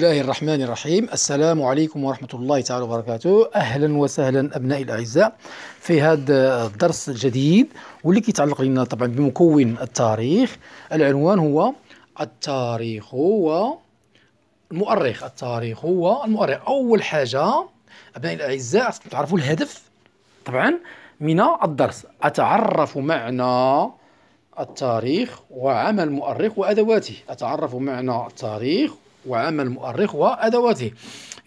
الله الرحمن الرحيم السلام عليكم ورحمة الله تعالى وبركاته أهلا وسهلا أبنائي الأعزاء في هذا الدرس الجديد واللي كيتعلق لنا طبعا بمكون التاريخ العنوان هو التاريخ هو المؤرخ التاريخ هو المؤرخ أول حاجة أبنائي الأعزاء تعرفوا الهدف طبعا من الدرس أتعرف معنى التاريخ وعمل المؤرخ وأدواته أتعرف معنى التاريخ وعمل المؤرخ وأدواته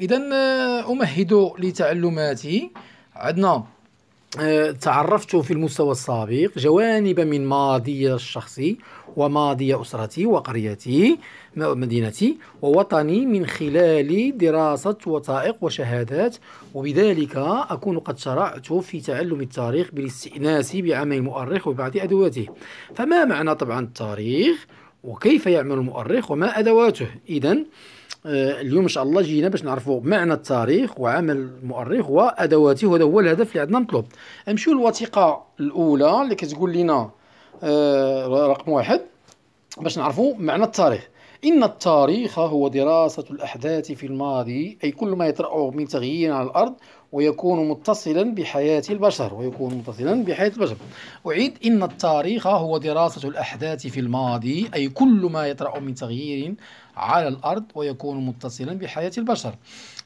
إذا آه، أمهد لتعلماتي عندنا آه، تعرفت في المستوى السابق جوانب من ماضي الشخصي وماضي أسرتي وقريتي مدينتي ووطني من خلال دراسة وثائق وشهادات وبذلك أكون قد شرعت في تعلم التاريخ بالاستئناس بعمل المؤرخ وبعض أدواته فما معنى طبعا التاريخ وكيف يعمل المؤرخ وما أدواته إذا آه، اليوم إن شاء الله جينا باش نعرفوا معنى التاريخ وعمل المؤرخ وأدواته وهذا هو الهدف اللي عندنا مطلوب نمشيو للوثيقة الأولى اللي كتقول لنا آه، رقم واحد باش نعرفوا معنى التاريخ إن التاريخ هو دراسة الأحداث في الماضي أي كل ما يطرأ من تغيير على الأرض ويكون متصلا بحياة البشر ويكون متصلا بحياة البشر أعيد إن التاريخ هو دراسة الأحداث في الماضي أي كل ما يطرأ من تغيير على الأرض ويكون متصلا بحياة البشر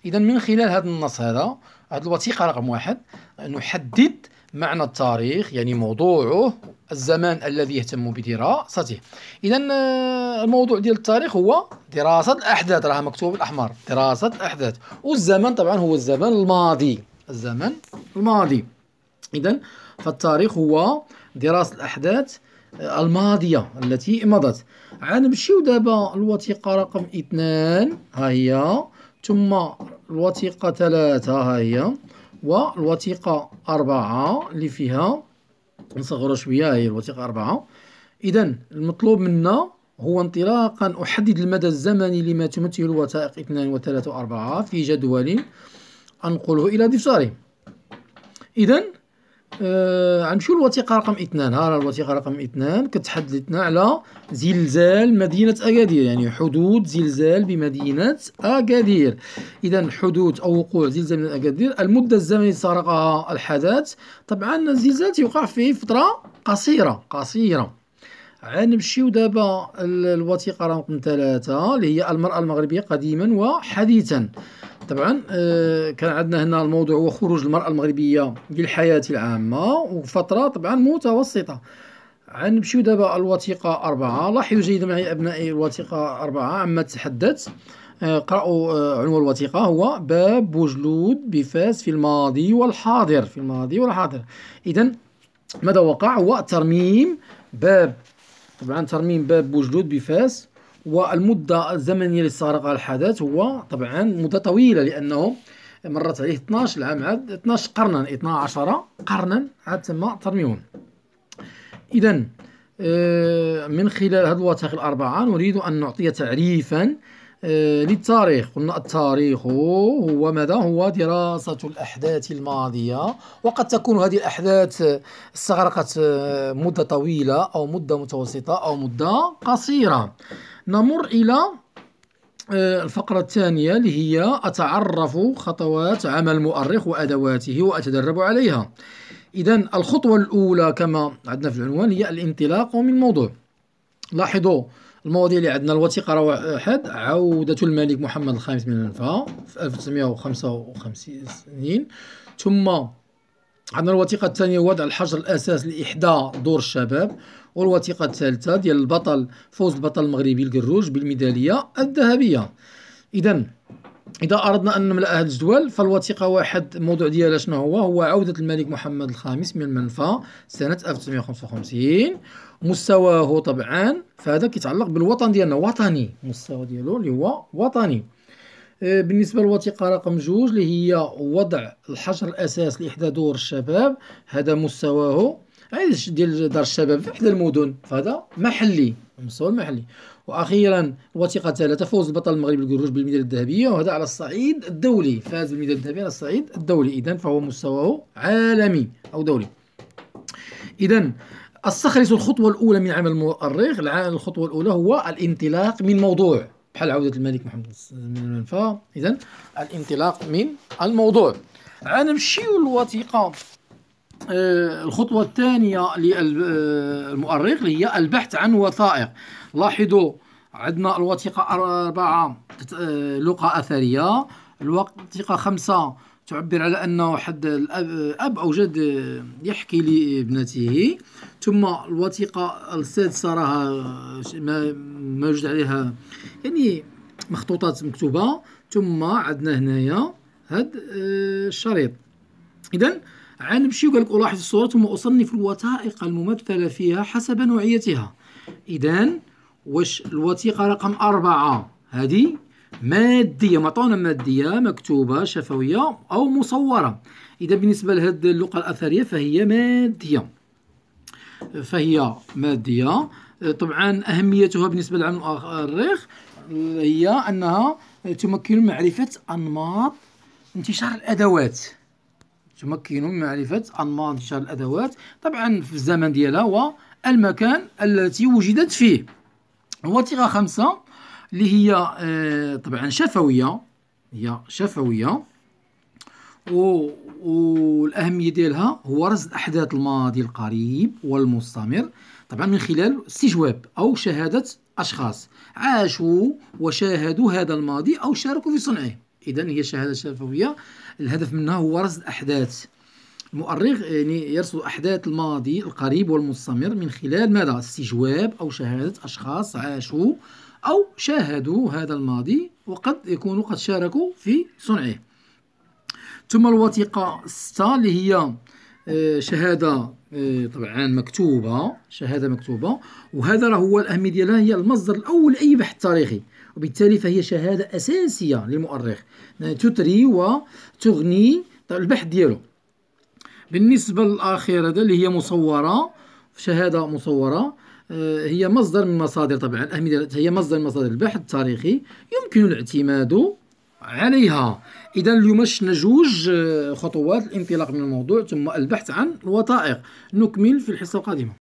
إذا من خلال هذا النص هذا هذه الوثيقة رقم واحد نحدد معنى التاريخ يعني موضوعه الزمان الذي يهتم بدراسته اذا آه، الموضوع ديال التاريخ هو دراسه الاحداث راه مكتوب بالاحمر دراسه الاحداث والزمن طبعا هو الزمن الماضي الزمن الماضي اذا فالتاريخ هو دراسه الاحداث آه، الماضيه التي مضت غنمشيو دابا الوثيقه رقم اثنان ها هي ثم الوثيقه ثلاثه ها هي والوثيقة أربعة اللي فيها نصغروا شوية هي الوثيقة أربعة إذا المطلوب منا هو انطلاقا أحدد المدى الزمني لما تمثل الوثائق اثنان وثلاثة وأربعة في جدول أنقله إلى دفتري إذا آه غنمشيو الوثيقه رقم اثنان ها الوثيقه رقم اثنان كتحدثنا على زلزال مدينه اكادير يعني حدود زلزال بمدينه اكادير اذا حدوث او وقوع زلزال من اكادير المده الزمنيه سرقها الحدث طبعا الزلزال يوقع في فتره قصيره قصيره غنمشيو دابا الوثيقه رقم ثلاثة اللي هي المراه المغربيه قديما وحديثا طبعا آه، كان عندنا هنا الموضوع هو خروج المرأة المغربية للحياة العامة وفترة طبعا متوسطة غنمشيو دابا الوثيقة أربعة لاحظوا جيدا معي أبنائي الوثيقة أربعة عما تحدث آه، قرأوا آه، عنوان الوثيقة هو باب وجلود بفاس في الماضي والحاضر في الماضي والحاضر إذا ماذا وقع هو ترميم باب طبعا ترميم باب وجلود بفاس والمدة الزمنية اللي استغرقها الحدث هو طبعا مدة طويلة لأنه مرت عليه 12 العام عاد 12 قرنا 12 قرنا عاد تم ترميمهم إذا آه، من خلال هذه الوثائق الأربعة نريد أن نعطي تعريفا آه، للتاريخ قلنا التاريخ هو ماذا هو دراسة الأحداث الماضية وقد تكون هذه الأحداث استغرقت آه، مدة طويلة أو مدة متوسطة أو مدة قصيرة نمر إلى آه، الفقرة الثانية اللي هي أتعرف خطوات عمل مؤرخ وأدواته وأتدرب عليها إذا الخطوة الأولى كما عندنا في العنوان هي الانطلاق من موضوع لاحظوا المواضيع اللي عندنا الوثيقة روع أحد عودة الملك محمد الخامس من الأنفا في 1955 ثم عندنا الوثيقة الثانية وضع الحجر الأساس لإحدى دور الشباب والوثيقة الثالثة ديال البطل فوز البطل المغربي الكروج بالميدالية الذهبية إذا إذا أردنا أن نملأ هذا الجدول فالوثيقة واحد الموضوع ديالها شنو هو هو عودة الملك محمد الخامس من المنفى سنة 1955 مستواه طبعا فهذا كيتعلق بالوطن ديالنا وطني المستوى ديالو اللي هو وطني آه، بالنسبه للوثيقه رقم جوج اللي هي وضع الحجر الاساس لاحدى دور الشباب هذا مستواه هذا ديال دار الشباب في احدى المدن فهذا محلي مسؤول محلي واخيرا وثيقه ثالثه فوز البطل المغربي الكروج بالميداليه الذهبيه وهذا على الصعيد الدولي فاز بالميداليه الذهبيه على الصعيد الدولي اذا فهو مستواه عالمي او دولي اذا استخلص الخطوه الاولى من عمل المؤرخ الخطوه الاولى هو الانطلاق من موضوع بحال عوده الملك محمد من المنفى اذا الانطلاق من الموضوع غنمشيو للوثيقه آه، الخطوة الثانية للمؤرخ آه، هي البحث عن وثائق لاحظوا عندنا الوثيقة أربعة آه، لقاء أثرية الوثيقة خمسة تعبر على أنه حد الأب أو جد يحكي لابنته ثم الوثيقة السادسة راها ما يوجد عليها يعني مخطوطات مكتوبة ثم عندنا هنايا هاد الشريط إذا عن شي قال لك ألاحظ ثم أصنف الوثائق الممثلة فيها حسب نوعيتها إذا واش الوثيقة رقم أربعة هذه مادية معطونا مادية مكتوبة شفوية أو مصورة إذا بالنسبة لهذه اللغة الأثرية فهي مادية فهي مادية طبعا أهميتها بالنسبة للعالم الأريخ هي أنها تمكن معرفة أنماط انتشار الأدوات تمكن من معرفة أنماط انتشار الأدوات طبعا في الزمن ديالها والمكان التي وجدت فيه وثيقة خمسة اللي هي آه، طبعا شفوية هي شفوية و... والأهمية ديالها هو رصد أحداث الماضي القريب والمستمر طبعا من خلال استجواب أو شهادة أشخاص عاشوا وشاهدوا هذا الماضي أو شاركوا في صنعه اذا هي شهاده شفويه الهدف منها هو رصد احداث المؤرخ يعني يرصد احداث الماضي القريب والمستمر من خلال ماذا استجواب او شهاده اشخاص عاشوا او شاهدوا هذا الماضي وقد يكونوا قد شاركوا في صنعه ثم الوثيقه 6 اللي هي آه، شهاده آه، طبعا مكتوبه شهاده مكتوبه وهذا راه هو الاهميه ديالها هي المصدر الاول لاي بحث تاريخي وبالتالي فهي شهاده اساسيه للمؤرخ آه، تتري وتغني البحث ديالو بالنسبه هذا اللي هي مصوره شهاده مصوره هي مصدر من مصادر طبعا هي مصدر من مصادر البحث التاريخي يمكن الاعتماد عليها اذا اليوم شفنا جوج آه، خطوات الانطلاق من الموضوع ثم البحث عن الوثائق نكمل في الحصه القادمه